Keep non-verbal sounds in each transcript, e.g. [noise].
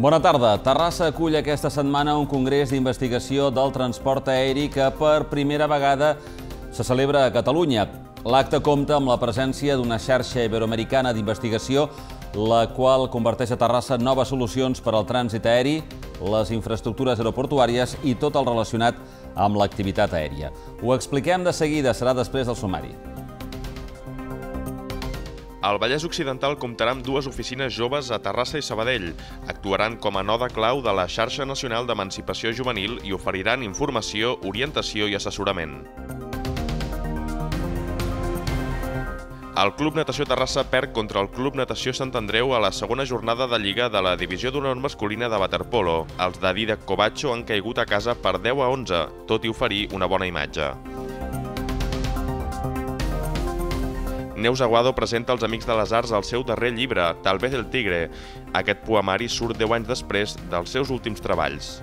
Bona tarda. Terrassa acull aquesta setmana un congrés d'investigació del transport aeri que per primera vegada se celebra a Catalunya. L'acte compta amb la presència d'una xarxa iberoamericana d'investigació, la qual converteix a Terrassa noves solucions per al trànsit aeri, les infraestructures aeroportuàries i tot el relacionat amb l'activitat aèria. Ho expliquem de seguida, serà després del sumari. El Vallès Occidental comptarà amb dues oficines joves a Terrassa i Sabadell. Actuaran com a noda clau de la xarxa nacional d'emancipació juvenil i oferiran informació, orientació i assessorament. El Club Natació Terrassa perd contra el Club Natació Sant Andreu a la segona jornada de Lliga de la Divisió d'Honor Masculina de Waterpolo. Els de Didac Covacho han caigut a casa per 10 a 11, tot i oferir una bona imatge. Neus Aguado presenta als Amics de les Arts el seu darrer llibre, Tal vez el tigre. Aquest poemari surt 10 anys després dels seus últims treballs.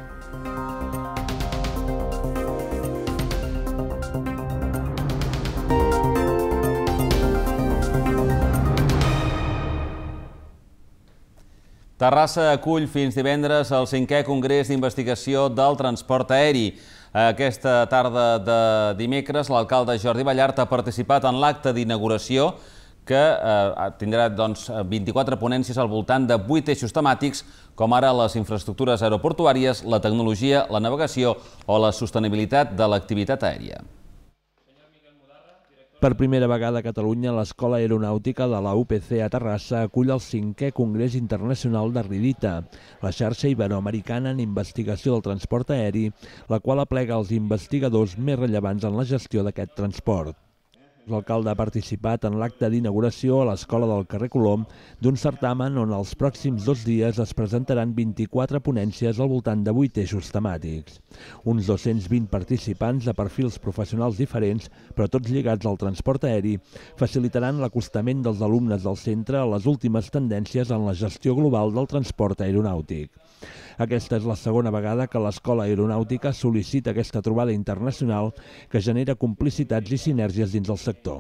Terrassa acull fins divendres el 5è Congrés d'Investigació del Transport Aeri. Aquesta tarda de dimecres, l'alcalde Jordi Ballart ha participat en l'acte d'inauguració que eh, tindrà doncs, 24 ponències al voltant de 8 eixos temàtics, com ara les infraestructures aeroportuàries, la tecnologia, la navegació o la sostenibilitat de l'activitat aèria. Per primera vegada a Catalunya, l'Escola Aeronàutica de la UPC a Terrassa acull el cinquè Congrés Internacional Ridita, la xarxa iberoamericana en investigació del transport aeri, la qual aplega els investigadors més rellevants en la gestió d'aquest transport. L'alcalde ha participat en l'acte d'inauguració a l'escola del carrer Colom d'un certamen on els pròxims dos dies es presentaran 24 ponències al voltant de 8 eixos temàtics. Uns 220 participants de perfils professionals diferents, però tots lligats al transport aeri, facilitaran l'acostament dels alumnes del centre a les últimes tendències en la gestió global del transport aeronàutic. Aquesta és la segona vegada que l'Escola Aeronàutica sol·licita aquesta trobada internacional que genera complicitats i sinergies dins el sector.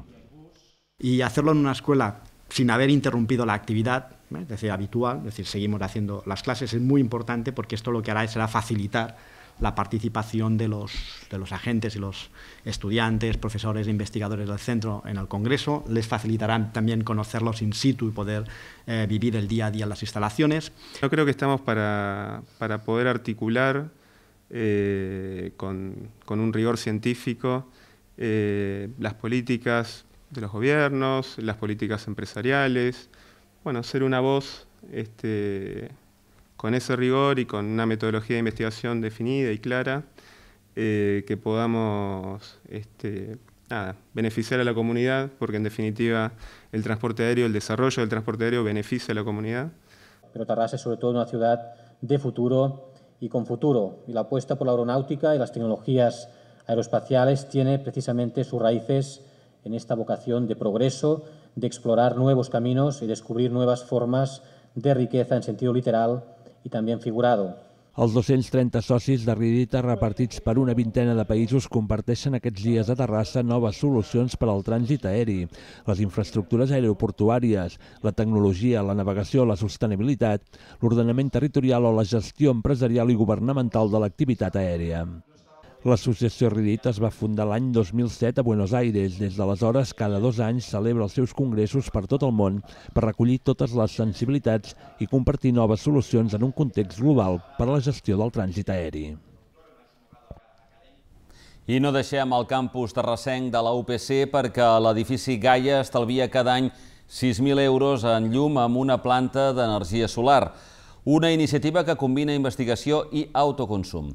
Y hacerlo en una escuela sin haber interrumpido la actividad, ¿eh? es decir, habitual, es decir, seguimos haciendo las clases, es muy importante porque esto lo que hará será facilitar la participación de los, agentes y los estudiantes, profesores e investigadores del centro en el Congreso. Les facilitarán también conocerlos in situ y poder eh, vivir el día a día en las instalaciones. Yo creo que estamos para, poder articular eh, con, un rigor científico eh, las políticas de los gobiernos, las políticas empresariales, bueno, ser una voz este, con ese rigor y con una metodología de investigación definida y clara, eh, que podamos este, beneficiar a la comunidad, porque en definitiva el transporte aéreo, el desarrollo del transporte aéreo beneficia a la comunidad. Pero Tarrasa es sobre todo una ciudad de futuro y con futuro, y la apuesta por la aeronáutica y las tecnologías aeroespaciales tiene precisamente sus raíces en esta vocación de progreso, de explorar nuevos caminos y descubrir nuevas formas de riqueza en sentido literal també en figurado. Els 230 socis de Ridita repartits per una vintena de països comparteixen aquests dies a Terrassa noves solucions per al trànsit aeri, les infraestructures aeroportuàries, la tecnologia, la navegació, la sostenibilitat, l'ordenament territorial o la gestió empresarial i governamental de l'activitat aèria. L'associació Ridit es va fundar l'any 2007 a Buenos Aires. Des d'aleshores, cada dos anys celebra els seus congressos per tot el món per recollir totes les sensibilitats i compartir noves solucions en un context global per a la gestió del trànsit aeri. I no deixem el campus terrassenc de la UPC perquè l'edifici Gaia estalvia cada any 6.000 euros en llum amb una planta d'energia solar una iniciativa que combina investigació i autoconsum.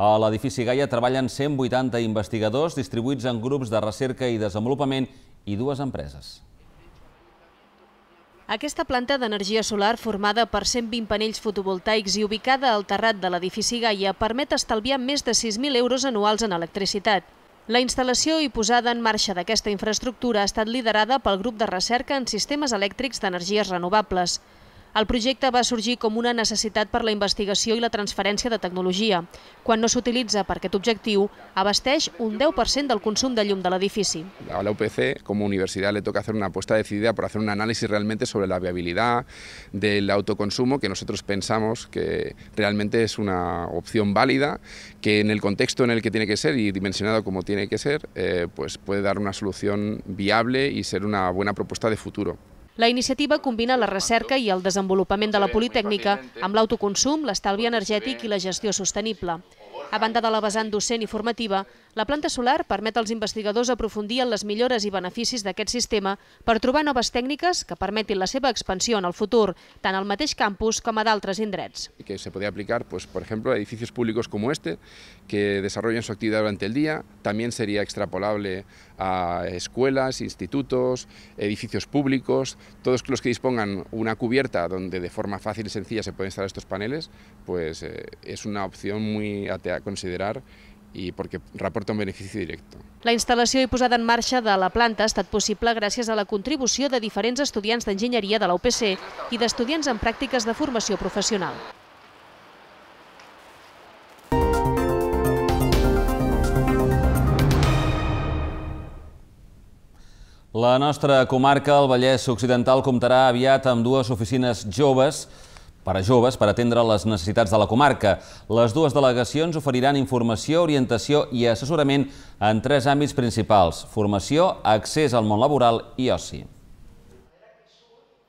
A l'edifici Gaia treballen 180 investigadors distribuïts en grups de recerca i desenvolupament i dues empreses. Aquesta planta d'energia solar formada per 120 panells fotovoltaics i ubicada al terrat de l'edifici Gaia permet estalviar més de 6.000 euros anuals en electricitat. La instal·lació i posada en marxa d'aquesta infraestructura ha estat liderada pel grup de recerca en sistemes elèctrics d'energies renovables. El projecte va sorgir com una necessitat per la investigació i la transferència de tecnologia. Quan no s'utilitza per aquest objectiu, abasteix un 10% del consum de llum de l'edifici. A la UPC, com a universitat, le toca fer una aposta decidida per fer un anàlisi realment sobre la viabilitat del l'autoconsum, que nosaltres pensam que realment és una opció vàlida, que en el context en el que tiene que ser i dimensionat com tiene que ser, eh, pues puede dar una solució viable i ser una bona proposta de futur. La iniciativa combina la recerca i el desenvolupament de la Politécnica amb eh? l'autoconsum, l'estalvi energètic i la gestió sostenible. A banda de la vessant docent i formativa, la planta solar permet als investigadors aprofundir en les millores i beneficis d'aquest sistema per trobar noves tècniques que permetin la seva expansió en el futur, tant al mateix campus com a d'altres indrets. Que se podria aplicar, pues, exemple, a edificis públics com este, que la su activitat durant el dia, també seria extrapolable a escoles, instituts, edificis públics, tots els que disponen una coberta on de forma fàcil i senzilla se poden instal·lar aquests panells, pues eh, una opció molt atractiva considerar i perquè reporta un benefici directe. La instal·lació i posada en marxa de la planta ha estat possible gràcies a la contribució de diferents estudiants d'enginyeria de la UPC i d'estudiants en pràctiques de formació professional. La nostra comarca, el Vallès Occidental, comptarà aviat amb dues oficines joves per a joves per atendre les necessitats de la comarca. Les dues delegacions oferiran informació, orientació i assessorament en tres àmbits principals, formació, accés al món laboral i oci.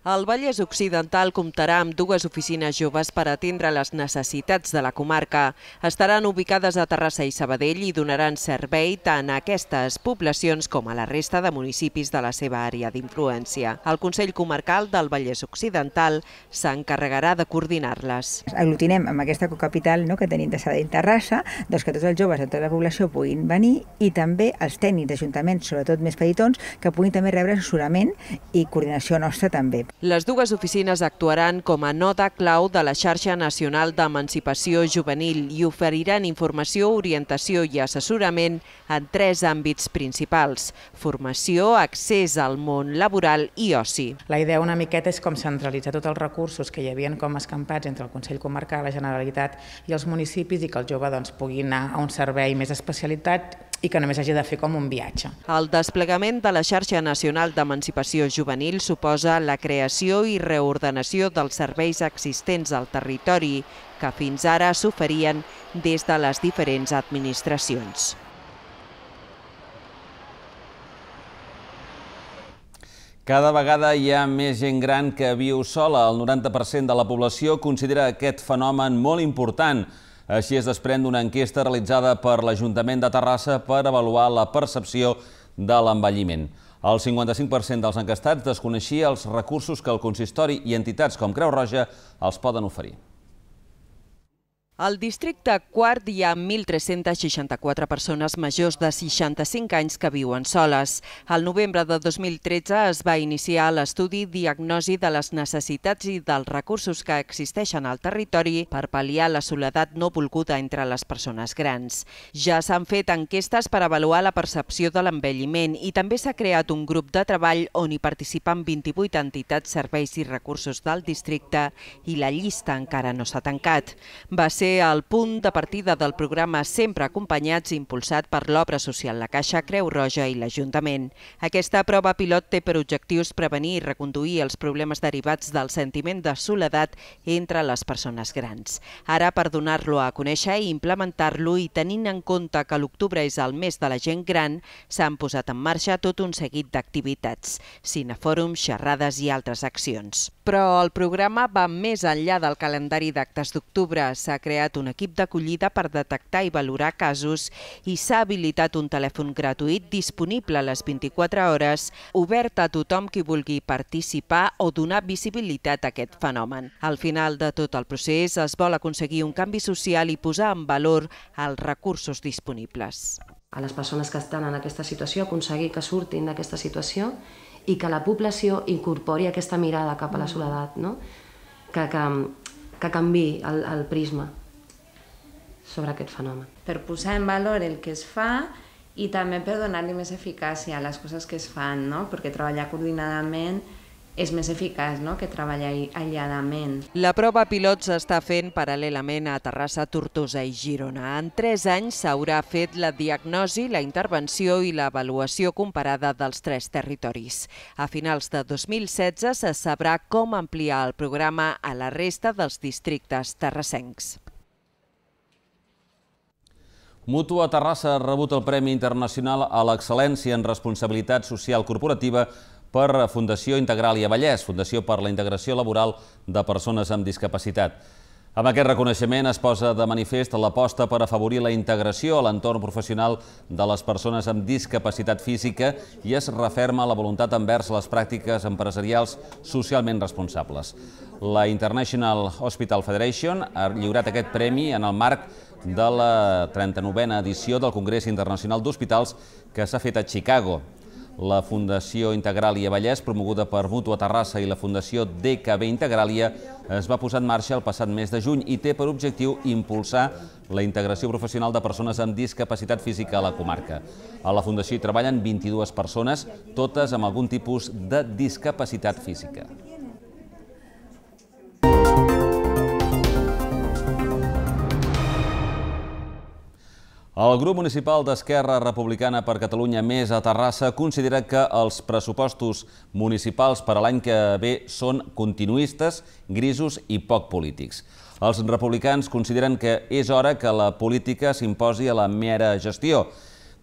El Vallès Occidental comptarà amb dues oficines joves per atendre les necessitats de la comarca. Estaran ubicades a Terrassa i Sabadell i donaran servei tant a aquestes poblacions com a la resta de municipis de la seva àrea d'influència. El Consell Comarcal del Vallès Occidental s'encarregarà de coordinar-les. Aglutinem amb aquesta cocapital no, que tenim de Sabadell i Terrassa, doncs que tots els joves de tota la població puguin venir i també els tècnics d'ajuntaments, sobretot més petitons, que puguin també rebre assessorament i coordinació nostra també les dues oficines actuaran com a nota clau de la xarxa nacional d'emancipació juvenil i oferiran informació, orientació i assessorament en tres àmbits principals, formació, accés al món laboral i oci. La idea una miqueta és com centralitzar tots els recursos que hi havien com escampats entre el Consell Comarcal, la Generalitat i els municipis i que el jove doncs, pugui anar a un servei més especialitat i que només hagi de fer com un viatge. El desplegament de la xarxa nacional d'emancipació juvenil suposa la creació i reordenació dels serveis existents al territori que fins ara s'oferien des de les diferents administracions. Cada vegada hi ha més gent gran que viu sola. El 90% de la població considera aquest fenomen molt important. Així es desprèn d'una enquesta realitzada per l'Ajuntament de Terrassa per avaluar la percepció de l'envelliment. El 55% dels encastats desconeixia els recursos que el consistori i entitats com Creu Roja els poden oferir. Al districte Quart hi ha 1.364 persones majors de 65 anys que viuen soles. Al novembre de 2013 es va iniciar l'estudi Diagnosi de les necessitats i dels recursos que existeixen al territori per pal·liar la soledat no volguda entre les persones grans. Ja s'han fet enquestes per avaluar la percepció de l'envelliment i també s'ha creat un grup de treball on hi participen 28 entitats, serveis i recursos del districte i la llista encara no s'ha tancat. Va ser ser el punt de partida del programa Sempre Acompanyats impulsat per l'obra social La Caixa Creu Roja i l'Ajuntament. Aquesta prova pilot té per objectius prevenir i reconduir els problemes derivats del sentiment de soledat entre les persones grans. Ara, per donar-lo a conèixer i implementar-lo i tenint en compte que l'octubre és el mes de la gent gran, s'han posat en marxa tot un seguit d'activitats, cinefòrums, xerrades i altres accions. Però el programa va més enllà del calendari d'actes d'octubre. S'ha creat un equip d'acollida per detectar i valorar casos i s'ha habilitat un telèfon gratuït disponible a les 24 hores, obert a tothom qui vulgui participar o donar visibilitat a aquest fenomen. Al final de tot el procés es vol aconseguir un canvi social i posar en valor els recursos disponibles. A les persones que estan en aquesta situació, aconseguir que surtin d'aquesta situació i que la població incorpori aquesta mirada cap a la mm. soledat, no? que, que, que canvi el, el prisma sobre aquest fenomen. Per posar en valor el que es fa i també per donar-li més eficàcia a les coses que es fan, no? perquè treballar coordinadament és més eficaç no? que treballar aïlladament. La prova pilot s'està fent paral·lelament a Terrassa, Tortosa i Girona. En tres anys s'haurà fet la diagnosi, la intervenció i l'avaluació comparada dels tres territoris. A finals de 2016 se sabrà com ampliar el programa a la resta dels districtes terrassencs. Mutua Terrassa ha rebut el Premi Internacional a l'Excel·lència en Responsabilitat Social Corporativa per Fundació Integral a Vallès, Fundació per la Integració Laboral de Persones amb Discapacitat. Amb aquest reconeixement es posa de manifest l'aposta per afavorir la integració a l'entorn professional de les persones amb discapacitat física i es referma la voluntat envers les pràctiques empresarials socialment responsables. La International Hospital Federation ha lliurat aquest premi en el marc de la 39a edició del Congrés Internacional d'Hospitals que s'ha fet a Chicago. La Fundació Integràlia Vallès, promoguda per Mutua Terrassa i la Fundació DKB Integràlia, es va posar en marxa el passat mes de juny i té per objectiu impulsar la integració professional de persones amb discapacitat física a la comarca. A la Fundació hi treballen 22 persones, totes amb algun tipus de discapacitat física. El grup municipal d'Esquerra Republicana per Catalunya Més a Terrassa considera que els pressupostos municipals per a l'any que ve són continuistes, grisos i poc polítics. Els republicans consideren que és hora que la política s'imposi a la mera gestió.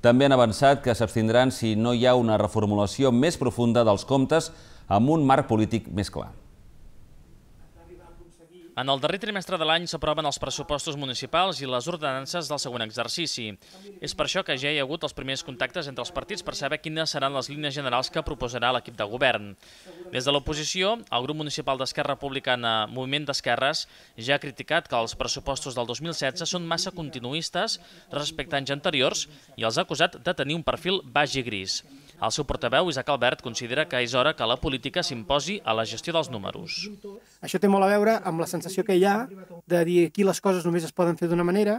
També han avançat que s'abstindran si no hi ha una reformulació més profunda dels comptes amb un marc polític més clar. En el darrer trimestre de l'any s'aproven els pressupostos municipals i les ordenances del següent exercici. És per això que ja hi ha hagut els primers contactes entre els partits per saber quines seran les línies generals que proposarà l'equip de govern. Des de l'oposició, el grup municipal d'Esquerra Republicana Moviment d'Esquerres ja ha criticat que els pressupostos del 2016 són massa continuistes respecte a anys anteriors i els ha acusat de tenir un perfil baix i gris. El seu portaveu, Isaac Albert, considera que és hora que la política s'imposi a la gestió dels números. Això té molt a veure amb la sensació que hi ha de dir aquí les coses només es poden fer d'una manera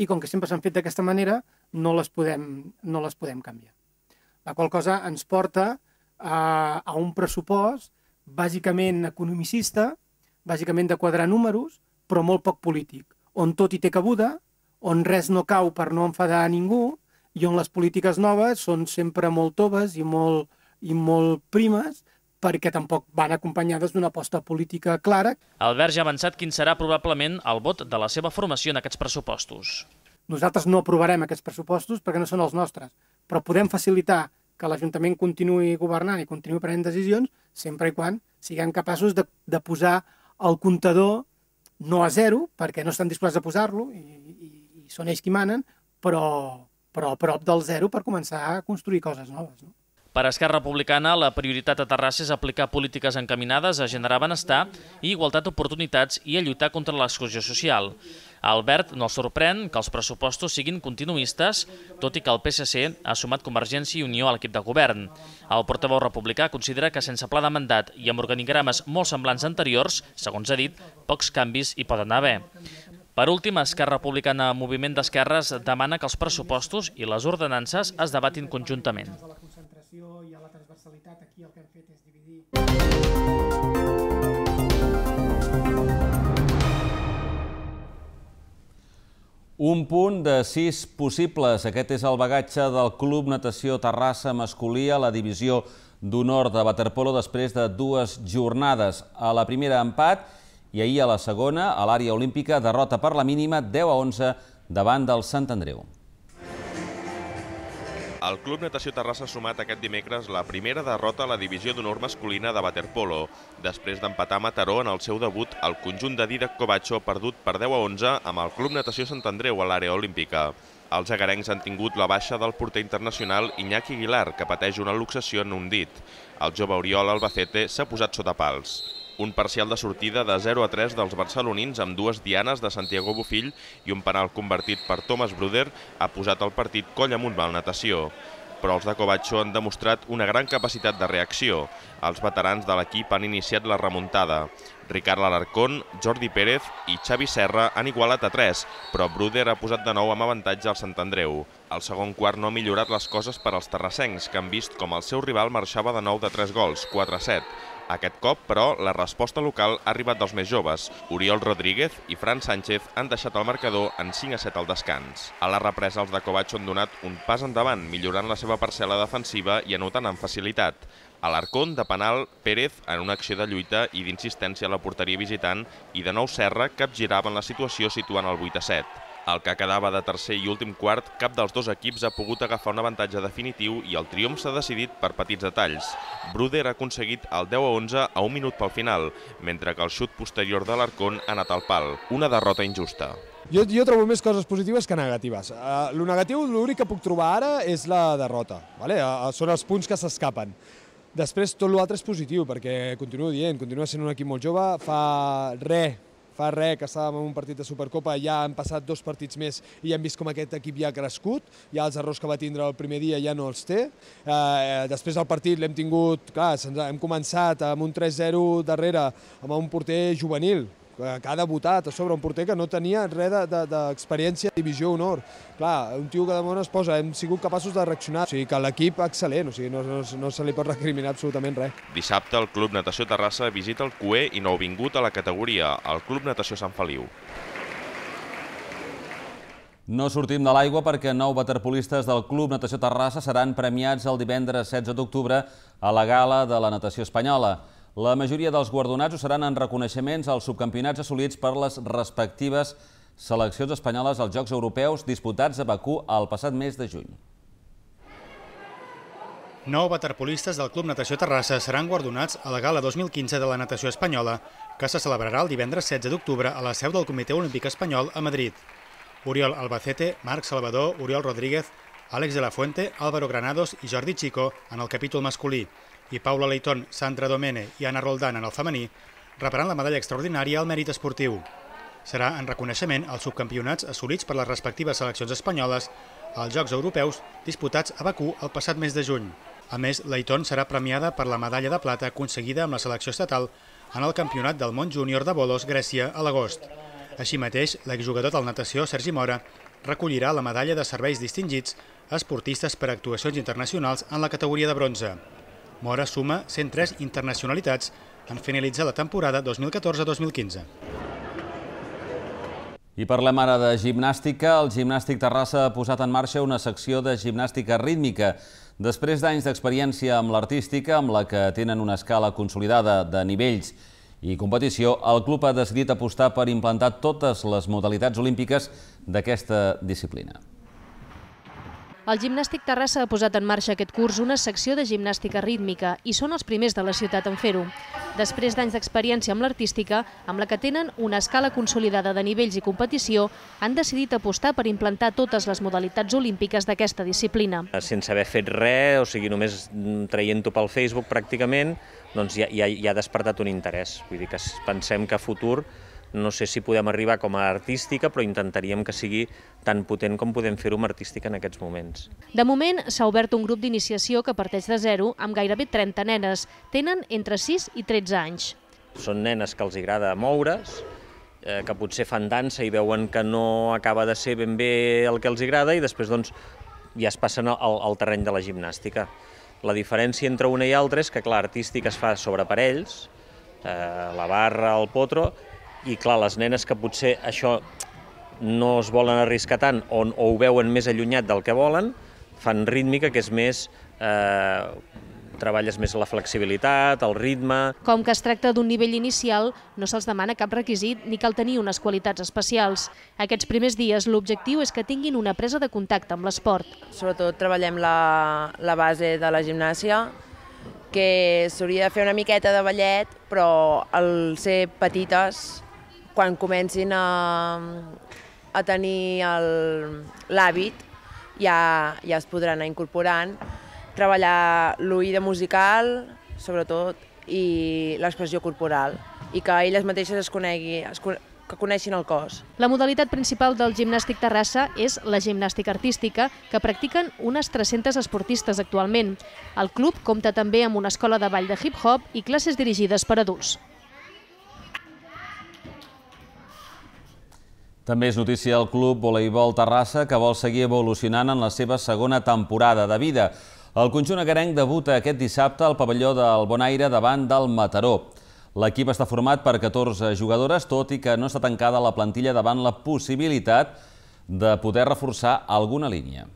i com que sempre s'han fet d'aquesta manera, no les, podem, no les podem canviar. La qual cosa ens porta a, a un pressupost bàsicament economicista, bàsicament de quadrar números, però molt poc polític, on tot hi té cabuda, on res no cau per no enfadar a ningú i on les polítiques noves són sempre molt toves i molt, i molt primes, perquè tampoc van acompanyades d'una aposta política clara. Albert ja ha avançat quin serà probablement el vot de la seva formació en aquests pressupostos. Nosaltres no aprovarem aquests pressupostos perquè no són els nostres, però podem facilitar que l'Ajuntament continuï governant i continuï prenent decisions sempre i quan siguem capaços de, de posar el comptador no a zero, perquè no estan disposats a posar-lo i, i, i són ells qui manen, però però a prop del zero per començar a construir coses noves. No? Per Esquerra Republicana, la prioritat a Terrassa és aplicar polítiques encaminades a generar benestar i igualtat d'oportunitats i a lluitar contra l'exclusió social. A Albert no sorprèn que els pressupostos siguin continuistes, tot i que el PSC ha sumat Convergència i Unió a l'equip de govern. El portaveu republicà considera que sense pla de mandat i amb organigrames molt semblants anteriors, segons ha dit, pocs canvis hi poden haver. Per últim, Esquerra Republicana Moviment d'Esquerres demana que els pressupostos i les ordenances es debatin conjuntament. La concentració i a la transversalitat aquí el que hem fet és dividir... Un punt de sis possibles. Aquest és el bagatge del Club Natació Terrassa Masculí a la divisió d'honor de Waterpolo després de dues jornades. A la primera empat i ahir a la segona, a l'àrea olímpica, derrota per la mínima 10 a 11 davant del Sant Andreu. El Club Natació Terrassa ha sumat aquest dimecres la primera derrota a la divisió d'honor masculina de waterpolo, després d'empatar Mataró en el seu debut al conjunt de Didac Covacho perdut per 10 a 11 amb el Club Natació Sant Andreu a l'àrea olímpica. Els agarencs han tingut la baixa del porter internacional Iñaki Aguilar, que pateix una luxació en un dit. El jove Oriol Albacete s'ha posat sota pals un parcial de sortida de 0 a 3 dels barcelonins amb dues dianes de Santiago Bufill i un penal convertit per Thomas Bruder ha posat el partit coll amunt mal natació. Però els de Covacho han demostrat una gran capacitat de reacció. Els veterans de l'equip han iniciat la remuntada. Ricard Alarcón, Jordi Pérez i Xavi Serra han igualat a 3, però Bruder ha posat de nou amb avantatge al Sant Andreu. El segon quart no ha millorat les coses per als terrassencs, que han vist com el seu rival marxava de nou de 3 gols, 4 a 7. Aquest cop, però, la resposta local ha arribat dels més joves. Oriol Rodríguez i Fran Sánchez han deixat el marcador en 5 a 7 al descans. A la represa, els de Covacho han donat un pas endavant, millorant la seva parcel·la defensiva i anotant amb facilitat. A l'Arcón, de penal, Pérez en una acció de lluita i d'insistència a la porteria visitant i de nou Serra capgiraven la situació situant el 8 a 7. El que quedava de tercer i últim quart, cap dels dos equips ha pogut agafar un avantatge definitiu i el triomf s'ha decidit per petits detalls. Bruder ha aconseguit el 10 a 11 a un minut pel final, mentre que el xut posterior de l'Arcon ha anat al pal. Una derrota injusta. Jo, jo trobo més coses positives que negatives. Uh, lo negatiu, l'únic que puc trobar ara és la derrota. Vale? Uh, són els punts que s'escapen. Després tot l'altre és positiu, perquè continuo dient, continua sent un equip molt jove, fa res fa res que estàvem en un partit de Supercopa, ja han passat dos partits més i hem vist com aquest equip ja ha crescut, ja els errors que va tindre el primer dia ja no els té. Eh, després del partit l'hem tingut, clar, hem començat amb un 3-0 darrere, amb un porter juvenil, Eh, que ha debutat a sobre un porter que no tenia res d'experiència de, de, de divisió honor. Clar, un tio que de es posa, hem sigut capaços de reaccionar, o sigui que l'equip excel·lent, o sigui, no, no, no se li pot recriminar absolutament res. Dissabte el Club Natació Terrassa visita el CUE i nouvingut a la categoria, el Club Natació Sant Feliu. No sortim de l'aigua perquè nou waterpolistes del Club Natació Terrassa seran premiats el divendres 16 d'octubre a la gala de la natació espanyola. La majoria dels guardonats ho seran en reconeixements als subcampionats assolits per les respectives seleccions espanyoles als Jocs Europeus disputats a Bakú el passat mes de juny. Nou waterpolistes del Club Natació Terrassa seran guardonats a la gala 2015 de la natació espanyola, que se celebrarà el divendres 16 d'octubre a la seu del Comitè Olímpic Espanyol a Madrid. Oriol Albacete, Marc Salvador, Oriol Rodríguez, Àlex de la Fuente, Álvaro Granados i Jordi Chico en el capítol masculí i Paula Leiton, Sandra Domene i Anna Roldan en el femení, rebran la medalla extraordinària al mèrit esportiu. Serà en reconeixement als subcampionats assolits per les respectives seleccions espanyoles als Jocs Europeus disputats a Bakú el passat mes de juny. A més, Leiton serà premiada per la medalla de plata aconseguida amb la selecció estatal en el Campionat del Món Júnior de Bolos, Grècia, a l'agost. Així mateix, l'exjugador del natació, Sergi Mora, recollirà la medalla de serveis distingits a esportistes per actuacions internacionals en la categoria de bronze. Mora suma 103 internacionalitats en finalitzar la temporada 2014-2015. I parlem ara de gimnàstica. El Gimnàstic Terrassa ha posat en marxa una secció de gimnàstica rítmica. Després d'anys d'experiència amb l'artística, amb la que tenen una escala consolidada de nivells i competició, el club ha decidit apostar per implantar totes les modalitats olímpiques d'aquesta disciplina. El Gimnàstic Terrassa ha posat en marxa aquest curs una secció de gimnàstica rítmica i són els primers de la ciutat en fer-ho. Després d'anys d'experiència amb l'artística, amb la que tenen una escala consolidada de nivells i competició, han decidit apostar per implantar totes les modalitats olímpiques d'aquesta disciplina. Sense haver fet res, o sigui, només traient-ho pel Facebook pràcticament, doncs ja, ja, ja ha despertat un interès. Vull dir que pensem que a futur no sé si podem arribar com a artística, però intentaríem que sigui tan potent com podem fer-ho amb artística en aquests moments. De moment s'ha obert un grup d'iniciació que parteix de zero amb gairebé 30 nenes. Tenen entre 6 i 13 anys. Són nenes que els agrada moure's, eh, que potser fan dansa i veuen que no acaba de ser ben bé el que els agrada i després doncs, ja es passen al, al terreny de la gimnàstica. La diferència entre una i altra és que, clar, artística es fa sobre parells, eh, la barra, el potro, i clar, les nenes que potser això no es volen arriscar tant o, o ho veuen més allunyat del que volen, fan rítmica, que és més... Eh, treballes més la flexibilitat, el ritme... Com que es tracta d'un nivell inicial, no se'ls demana cap requisit ni cal tenir unes qualitats especials. Aquests primers dies l'objectiu és que tinguin una presa de contacte amb l'esport. Sobretot treballem la, la base de la gimnàsia, que s'hauria de fer una miqueta de ballet, però al ser petites quan comencin a, a tenir l'hàbit ja, ja es podran anar incorporant, treballar l'oïda musical, sobretot, i l'expressió corporal, i que elles mateixes es conegui, es, que coneixin el cos. La modalitat principal del gimnàstic Terrassa és la gimnàstica artística, que practiquen unes 300 esportistes actualment. El club compta també amb una escola de ball de hip-hop i classes dirigides per adults. També és notícia el club voleibol Terrassa, que vol seguir evolucionant en la seva segona temporada de vida. El conjunt agarenc debuta aquest dissabte al pavelló del Bonaire davant del Mataró. L'equip està format per 14 jugadores, tot i que no està tancada la plantilla davant la possibilitat de poder reforçar alguna línia.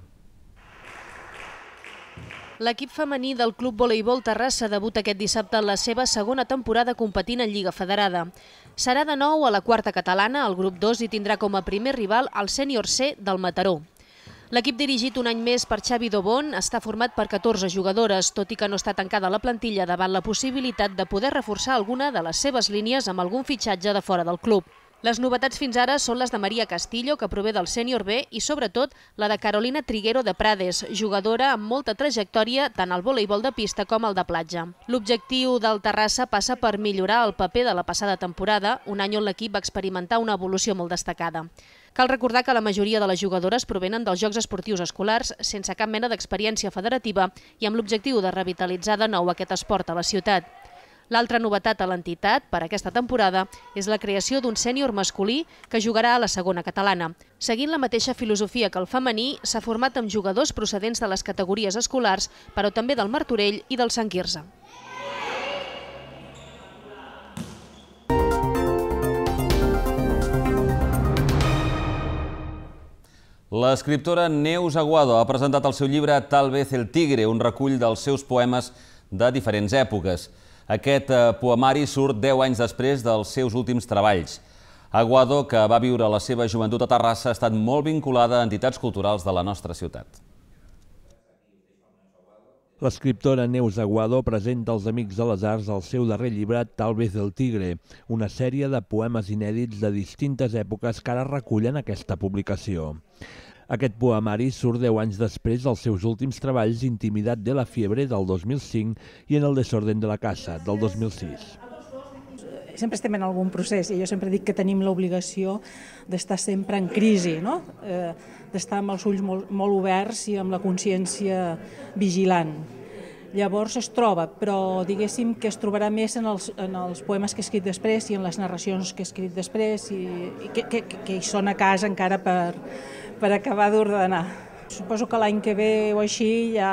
L'equip femení del Club Voleibol Terrassa debuta aquest dissabte la seva segona temporada competint en Lliga Federada. Serà de nou a la quarta catalana, al grup 2, i tindrà com a primer rival el sènior C del Mataró. L'equip dirigit un any més per Xavi Dobon està format per 14 jugadores, tot i que no està tancada la plantilla davant la possibilitat de poder reforçar alguna de les seves línies amb algun fitxatge de fora del club. Les novetats fins ara són les de Maria Castillo, que prové del sènior B, i sobretot la de Carolina Triguero de Prades, jugadora amb molta trajectòria tant al voleibol de pista com al de platja. L'objectiu del Terrassa passa per millorar el paper de la passada temporada, un any on l'equip va experimentar una evolució molt destacada. Cal recordar que la majoria de les jugadores provenen dels Jocs Esportius Escolars sense cap mena d'experiència federativa i amb l'objectiu de revitalitzar de nou aquest esport a la ciutat. L'altra novetat a l'entitat per aquesta temporada és la creació d'un sènior masculí que jugarà a la segona catalana. Seguint la mateixa filosofia que el femení, s'ha format amb jugadors procedents de les categories escolars, però també del Martorell i del Sant Quirze. L'escriptora Neus Aguado ha presentat el seu llibre Tal vez el tigre, un recull dels seus poemes de diferents èpoques. Aquest eh, poemari surt 10 anys després dels seus últims treballs. Aguado, que va viure la seva joventut a Terrassa, ha estat molt vinculada a entitats culturals de la nostra ciutat. L'escriptora Neus Aguado presenta als Amics de les Arts el seu darrer llibre Tal vez el tigre, una sèrie de poemes inèdits de distintes èpoques que ara recullen aquesta publicació. Aquest poemari surt deu anys després dels seus últims treballs Intimidat de la fiebre del 2005 i en el desorden de la casa del 2006. Sempre estem en algun procés i jo sempre dic que tenim l'obligació d'estar sempre en crisi, no? eh, d'estar amb els ulls molt, molt oberts i amb la consciència vigilant. Llavors es troba, però diguéssim que es trobarà més en els, en els poemes que he escrit després i en les narracions que he escrit després i, i que, que, que hi són a casa encara per, per acabar d'ordenar. Suposo que l'any que ve o així ja,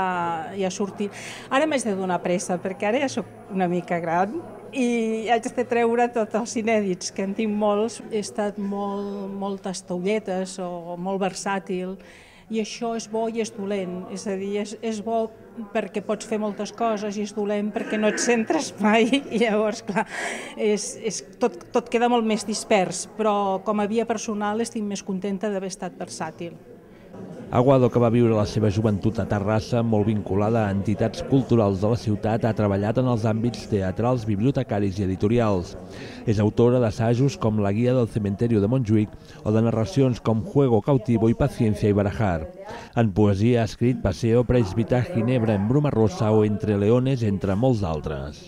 ja surti. Ara m'haig de donar pressa, perquè ara ja sóc una mica gran i haig de treure tots els inèdits, que en tinc molts. He estat molt, moltes taulletes o molt versàtil i això és bo i és dolent, és a dir, és, és bo perquè pots fer moltes coses i és dolent perquè no et centres [laughs] mai i llavors, clar, és, és, tot, tot queda molt més dispers, però com a via personal estic més contenta d'haver estat versàtil. Aguado, que va viure la seva joventut a Terrassa, molt vinculada a entitats culturals de la ciutat, ha treballat en els àmbits teatrals, bibliotecaris i editorials. És autora d'assajos com La guia del cementerio de Montjuïc o de narracions com Juego cautivo i Paciencia i Barajar. En poesia ha escrit Paseo, Presbita, Ginebra, en Bruma Rosa o Entre leones, entre molts altres.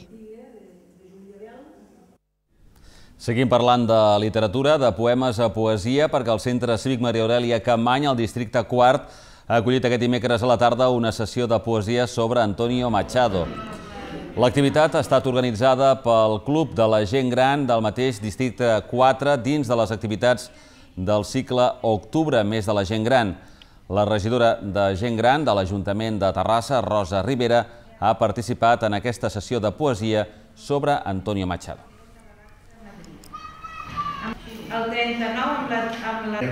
Seguim parlant de literatura, de poemes a poesia, perquè el Centre Cívic Maria Aurelia Campany, al districte Quart, ha acollit aquest dimecres a la tarda una sessió de poesia sobre Antonio Machado. L'activitat ha estat organitzada pel Club de la Gent Gran del mateix districte 4 dins de les activitats del cicle Octubre, més de la Gent Gran. La regidora de Gent Gran de l'Ajuntament de Terrassa, Rosa Rivera, ha participat en aquesta sessió de poesia sobre Antonio Machado. El 39 amb la... Amb la...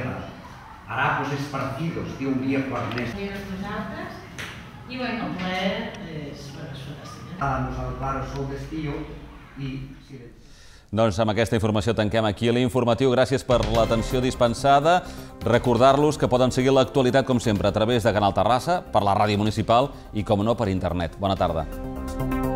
Hará pues doncs, partits, diu un quan més. mes. nosaltres, i bueno, el plaer eh, és per això Ara nosaltres, clar, sou d'estiu i silenci. Doncs amb aquesta informació tanquem aquí l'informatiu. Gràcies per l'atenció dispensada. Recordar-los que poden seguir l'actualitat, com sempre, a través de Canal Terrassa, per la ràdio municipal i, com no, per internet. Bona tarda.